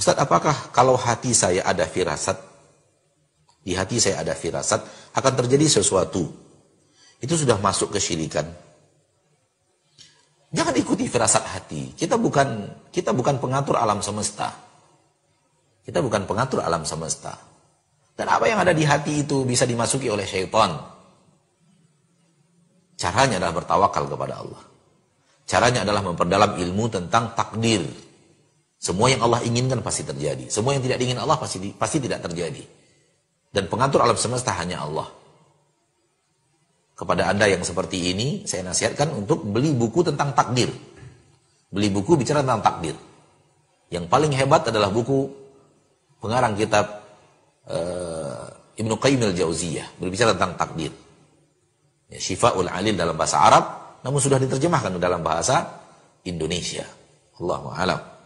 Ustaz, apakah kalau hati saya ada firasat, di hati saya ada firasat, akan terjadi sesuatu. Itu sudah masuk ke syirikan. Jangan ikuti firasat hati. Kita bukan kita bukan pengatur alam semesta. Kita bukan pengatur alam semesta. Dan apa yang ada di hati itu bisa dimasuki oleh syaitan. Caranya adalah bertawakal kepada Allah. Caranya adalah memperdalam ilmu tentang takdir, semua yang Allah inginkan pasti terjadi. Semua yang tidak diinginkan Allah pasti pasti tidak terjadi. Dan pengatur alam semesta hanya Allah. Kepada Anda yang seperti ini, saya nasihatkan untuk beli buku tentang takdir. Beli buku bicara tentang takdir. Yang paling hebat adalah buku pengarang kitab uh, Ibnu Qayyim al-Jauziyah berbicara tentang takdir. Ya, Syifaul Alil dalam bahasa Arab, namun sudah diterjemahkan dalam bahasa Indonesia. Allahu a'lam.